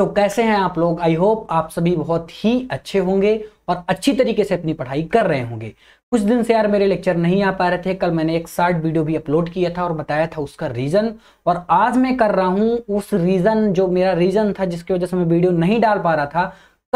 तो कैसे हैं आप लोग आई होप आप सभी बहुत ही अच्छे होंगे और अच्छी तरीके से अपनी पढ़ाई कर रहे होंगे कुछ दिन से यार मेरे लेक्चर नहीं आ पा रहे थे कल मैंने एक शार्ट वीडियो भी अपलोड किया था और बताया था उसका रीज़न और आज मैं कर रहा हूं उस रीज़न जो मेरा रीज़न था जिसकी वजह से मैं वीडियो नहीं डाल पा रहा था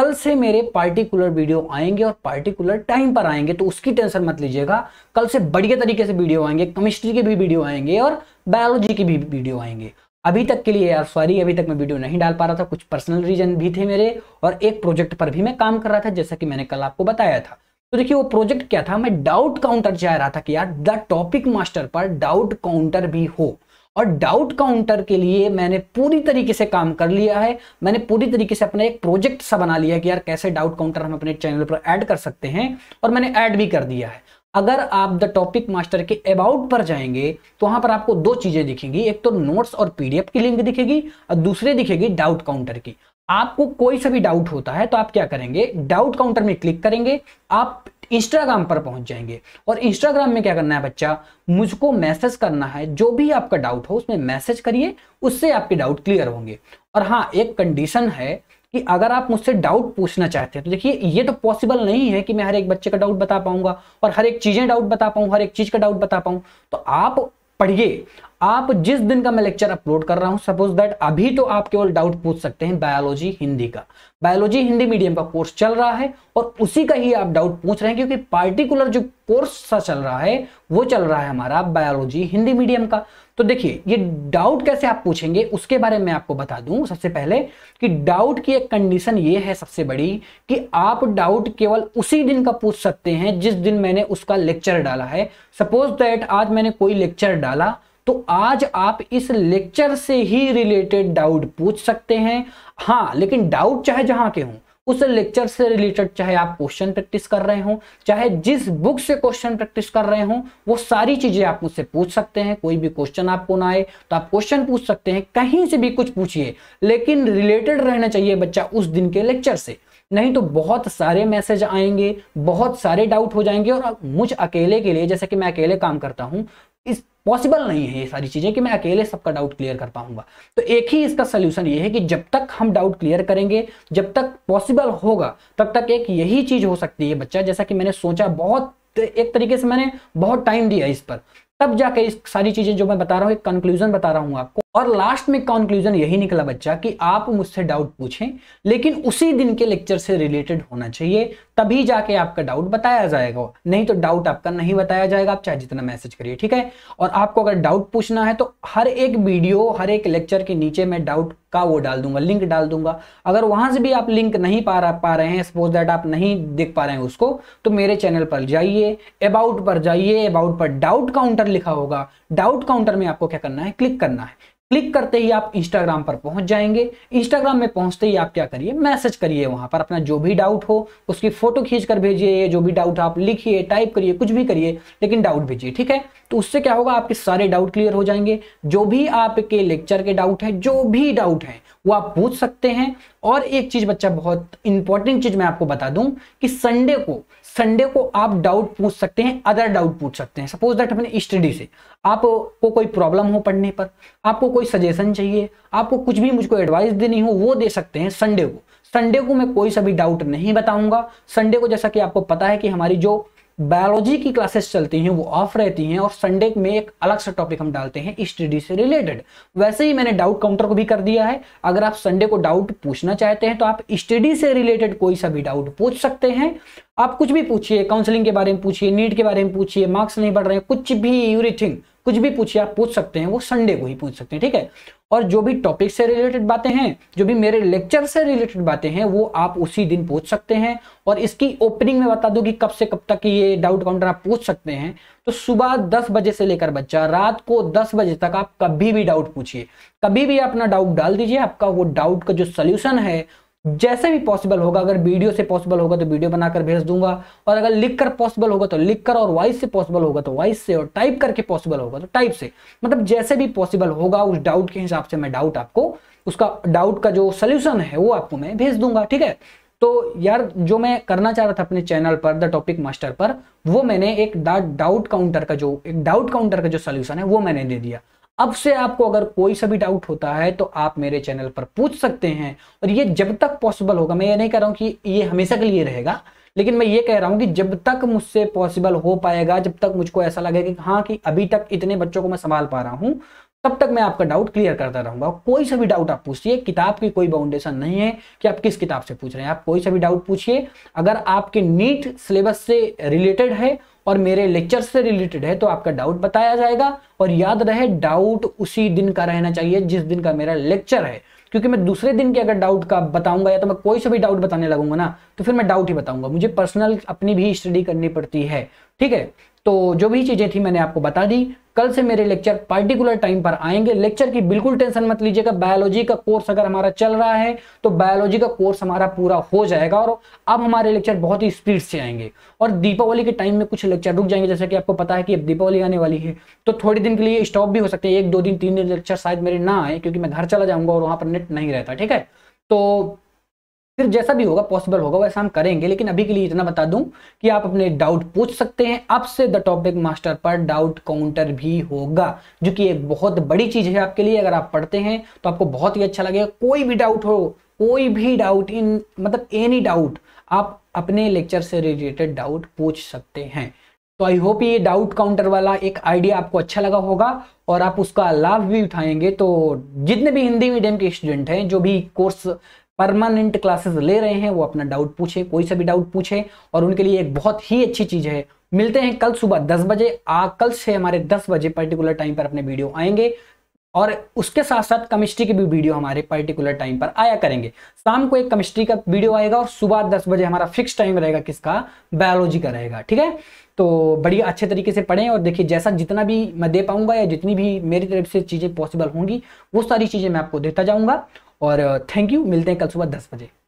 कल से मेरे पार्टिकुलर वीडियो आएंगे और पार्टिकुलर टाइम पर आएंगे तो उसकी टेंशन मत लीजिएगा कल से बढ़िया तरीके से वीडियो आएंगे केमिस्ट्री के भी वीडियो आएंगे और बायोलॉजी के भी वीडियो आएंगे अभी तक के लिए यार सॉरी अभी तक मैं वीडियो नहीं डाल पा रहा था कुछ पर्सनल रीजन भी थे मेरे और एक प्रोजेक्ट पर भी मैं काम कर रहा था जैसा कि मैंने कल आपको बताया था तो देखिए वो प्रोजेक्ट क्या था मैं डाउट काउंटर चाह रहा था कि यार द टॉपिक मास्टर पर डाउट काउंटर भी हो और डाउट काउंटर के लिए मैंने पूरी तरीके से काम कर लिया है मैंने पूरी तरीके से अपना एक प्रोजेक्ट सा बना लिया कि यार कैसे डाउट काउंटर हम अपने चैनल पर ऐड कर सकते हैं और मैंने ऐड भी कर दिया है अगर आप द टॉपिक मास्टर के अबाउट पर जाएंगे तो वहां पर आपको दो चीजें दिखेगी एक तो नोट्स और पीडीएफ की लिंक दिखेगी और दूसरे दिखेगी डाउट काउंटर की आपको कोई सा भी डाउट होता है तो आप क्या करेंगे डाउट काउंटर में क्लिक करेंगे आप इंस्टाग्राम पर पहुंच जाएंगे और इंस्टाग्राम में क्या करना है बच्चा मुझको मैसेज करना है जो भी आपका डाउट हो उसमें मैसेज करिए उससे आपके डाउट क्लियर होंगे और हाँ एक कंडीशन है कि अगर आप मुझसे डाउट पूछना चाहते हैं तो देखिए ये तो पॉसिबल नहीं है कि मैं हर एक बच्चे का डाउट बता पाऊंगा और हर एक चीजें डाउट बता पाऊं हर एक चीज का डाउट बता पाऊं तो आप पढ़िए आप जिस दिन का मैं लेक्चर अपलोड कर रहा हूं सपोज दैट अभी तो आप केवल डाउट पूछ सकते हैं बायोलॉजी हिंदी का बायोलॉजी हिंदी मीडियम का कोर्स चल रहा है और उसी का ही आप डाउट पूछ रहे हैं क्योंकि पार्टिकुलर जो कोर्स सा चल रहा है वो चल रहा है हमारा बायोलॉजी हिंदी मीडियम का तो देखिए ये डाउट कैसे आप पूछेंगे उसके बारे में आपको बता दूं सबसे पहले कि डाउट की एक कंडीशन ये है सबसे बड़ी कि आप डाउट केवल उसी दिन का पूछ सकते हैं जिस दिन मैंने उसका लेक्चर डाला है सपोज दैट आज मैंने कोई लेक्चर डाला तो आज आप इस लेक्चर से ही रिलेटेड डाउट पूछ सकते हैं हाँ लेकिन डाउट चाहे जहां के हों उस लेक्चर से रिलेटेड चाहे आप क्वेश्चन प्रैक्टिस कर रहे हो चाहे जिस बुक से क्वेश्चन प्रैक्टिस कर रहे हो वो सारी चीजें आप मुझसे पूछ सकते हैं कोई भी क्वेश्चन आपको ना आए तो आप क्वेश्चन पूछ सकते हैं कहीं से भी कुछ पूछिए लेकिन रिलेटेड रहना चाहिए बच्चा उस दिन के लेक्चर से नहीं तो बहुत सारे मैसेज आएंगे बहुत सारे डाउट हो जाएंगे और मुझ अकेले के लिए जैसे कि मैं अकेले काम करता हूं इस पॉसिबल नहीं है ये सारी चीज़ें कि मैं अकेले सबका डाउट क्लियर कर पाऊंगा तो एक ही इसका सोल्यूशन ये है कि जब तक हम डाउट क्लियर करेंगे जब तक पॉसिबल होगा तब तक एक यही चीज़ हो सकती है बच्चा जैसा कि मैंने सोचा बहुत एक तरीके से मैंने बहुत टाइम दिया इस पर तब जाके इस सारी चीज़ें जो मैं बता रहा हूँ एक कंक्लूजन बता रहा हूँ आपको और लास्ट में कॉन्क्लूजन यही निकला बच्चा कि आप मुझसे डाउट पूछें लेकिन उसी दिन के लेक्चर से रिलेटेड होना चाहिए तभी जाके आपका डाउट बताया जाएगा नहीं तो डाउट आपका नहीं बताया जाएगा आप चाहे जितना मैसेज करिए ठीक है और आपको अगर डाउट पूछना है तो हर एक वीडियो हर एक लेक्चर के नीचे मैं डाउट का वो डाल दूंगा लिंक डाल दूंगा अगर वहां से भी आप लिंक नहीं पा रहा पा रहे हैं सपोज दैट आप नहीं देख पा रहे हैं उसको तो मेरे चैनल पर जाइए अबाउट पर जाइए अबाउट पर डाउट काउंटर लिखा होगा डाउट काउंटर में आपको क्या करना है क्लिक करना है क्लिक करते ही आप इंस्टाग्राम पर पहुंच जाएंगे इंस्टाग्राम में पहुंचते ही आप क्या करिए मैसेज करिए वहां पर अपना जो भी डाउट हो उसकी फोटो खींच कर भेजिए जो भी डाउट आप लिखिए टाइप करिए कुछ भी करिए लेकिन डाउट भेजिए ठीक है तो उससे क्या होगा आपके सारे डाउट क्लियर हो जाएंगे जो भी आपके लेक्चर के डाउट है जो भी डाउट है वो आप पूछ सकते हैं और एक चीज बच्चा बहुत इंपॉर्टेंट चीज मैं आपको बता दूं कि संडे को संडे को आप डाउट पूछ सकते हैं अदर डाउट पूछ सकते हैं सपोज दैट अपने स्टडी से आपको कोई प्रॉब्लम हो पढ़ने पर आपको कोई सजेशन चाहिए आपको कुछ भी मुझको एडवाइस देनी हो वो दे सकते हैं संडे को संडे को मैं कोई सभी डाउट नहीं बताऊंगा संडे को जैसा कि आपको पता है कि हमारी जो बायोलॉजी की क्लासेस चलती हैं वो ऑफ रहती हैं और संडे में एक अलग सा टॉपिक हम डालते हैं स्टडी से रिलेटेड वैसे ही मैंने डाउट काउंटर को भी कर दिया है अगर आप संडे को डाउट पूछना चाहते हैं तो आप स्टडी से रिलेटेड कोई सा भी डाउट पूछ सकते हैं आप कुछ भी पूछिए काउंसलिंग के बारे में पूछिए नीट के बारे में पूछिए मार्क्स नहीं बढ़ रहे हैं कुछ भी एवरीथिंग कुछ भी पूछिए आप पूछ सकते हैं वो संडे को ही पूछ सकते हैं ठीक है और जो भी टॉपिक से रिलेटेड बातें हैं जो भी मेरे लेक्चर से रिलेटेड बातें हैं वो आप उसी दिन पूछ सकते हैं और इसकी ओपनिंग में बता दूं कि कब से कब तक ये डाउट काउंटर आप पूछ सकते हैं तो सुबह दस बजे से लेकर बच्चा रात को दस बजे तक आप कभी भी डाउट पूछिए कभी भी अपना डाउट डाल दीजिए आपका वो डाउट का जो सोल्यूशन है जैसे भी पॉसिबल होगा अगर वीडियो से पॉसिबल होगा तो वीडियो बनाकर भेज दूंगा और अगर लिखकर पॉसिबल होगा तो लिखकर और वॉइस से पॉसिबल होगा तो वॉइस से और टाइप करके पॉसिबल होगा तो टाइप से मतलब जैसे भी पॉसिबल होगा उस डाउट के हिसाब से मैं डाउट आपको उसका डाउट का जो सोल्यूशन है वो आपको मैं भेज दूंगा ठीक है तो यार जो मैं करना चाह रहा था अपने चैनल पर द टॉपिक मास्टर पर वो मैंने एक डाउट काउंटर का जो एक डाउट काउंटर का जो सोल्यूशन है वो मैंने दे दिया अब से आपको अगर कोई सा भी डाउट होता है तो आप मेरे चैनल पर पूछ सकते हैं और ये जब तक पॉसिबल होगा मैं ये नहीं कह रहा हूँ कि ये हमेशा के लिए रहेगा लेकिन मैं ये कह रहा हूँ कि जब तक मुझसे पॉसिबल हो पाएगा जब तक मुझको ऐसा लगेगा कि हाँ कि अभी तक इतने बच्चों को मैं संभाल पा रहा हूँ तब तक मैं आपका डाउट क्लियर करता रहूंगा कोई सा भी डाउट आप पूछिए किताब की कोई बाउंडेशन नहीं है कि आप किस किताब से पूछ रहे हैं आप कोई सा भी डाउट पूछिए अगर आपके नीट सिलेबस से रिलेटेड है और मेरे लेक्चर से रिलेटेड है तो आपका डाउट बताया जाएगा और याद रहे डाउट उसी दिन का रहना चाहिए जिस दिन का मेरा लेक्चर है क्योंकि मैं दूसरे दिन के अगर डाउट का बताऊंगा या तो मैं कोई से भी डाउट बताने लगूंगा ना तो फिर मैं डाउट ही बताऊंगा मुझे पर्सनल अपनी भी स्टडी करनी पड़ती है ठीक है तो जो भी चीज़ें थी मैंने आपको बता दी कल से मेरे लेक्चर पार्टिकुलर टाइम पर आएंगे लेक्चर की बिल्कुल टेंशन मत लीजिएगा बायोलॉजी का कोर्स अगर हमारा चल रहा है तो बायोलॉजी का कोर्स हमारा पूरा हो जाएगा और अब हमारे लेक्चर बहुत ही स्पीड से आएंगे और दीपावली के टाइम में कुछ लेक्चर रुक जाएंगे जैसे कि आपको पता है कि अब दीपावली आने वाली है तो थोड़ी दिन के लिए स्टॉप भी हो सकते हैं एक दो दिन तीन दिन लेक्चर शायद मेरे ना आए क्योंकि मैं घर चला जाऊंगा और वहां पर नेट नहीं रहता ठीक है तो फिर जैसा भी होगा पॉसिबल होगा वैसा हम करेंगे लेकिन अभी के लिए इतना बता दूं कि आप अपने डाउट पूछ सकते हैं अब से द टॉपिक मास्टर पर डाउट काउंटर भी होगा जो कि एक बहुत बड़ी चीज है आपके लिए अगर आप पढ़ते हैं तो आपको बहुत ही अच्छा लगेगा कोई भी डाउट हो कोई भी डाउट इन मतलब एनी डाउट आप अपने लेक्चर से रिलेटेड डाउट पूछ सकते हैं तो आई होप ये डाउट काउंटर वाला एक आइडिया आपको अच्छा लगा होगा और आप उसका लाभ भी उठाएंगे तो जितने भी हिंदी मीडियम के स्टूडेंट हैं जो भी कोर्स परमानेंट क्लासेस ले रहे हैं वो अपना डाउट पूछे कोई सा भी डाउट पूछे और उनके लिए एक बहुत ही अच्छी चीज़ है मिलते हैं कल सुबह दस बजे आ कल से हमारे दस बजे पर्टिकुलर टाइम पर अपने वीडियो आएंगे और उसके साथ साथ केमिस्ट्री की भी वीडियो हमारे पर्टिकुलर टाइम पर आया करेंगे शाम को एक केमिस्ट्री का वीडियो आएगा और सुबह दस बजे हमारा फिक्स टाइम रहेगा किसका बायोलॉजी का रहेगा ठीक है तो बढ़िया अच्छे तरीके से पढ़ें और देखिए जैसा जितना भी मैं दे पाऊंगा या जितनी भी मेरी तरफ से चीज़ें पॉसिबल होंगी वो सारी चीज़ें मैं आपको देता जाऊंगा और थैंक यू मिलते हैं कल सुबह दस बजे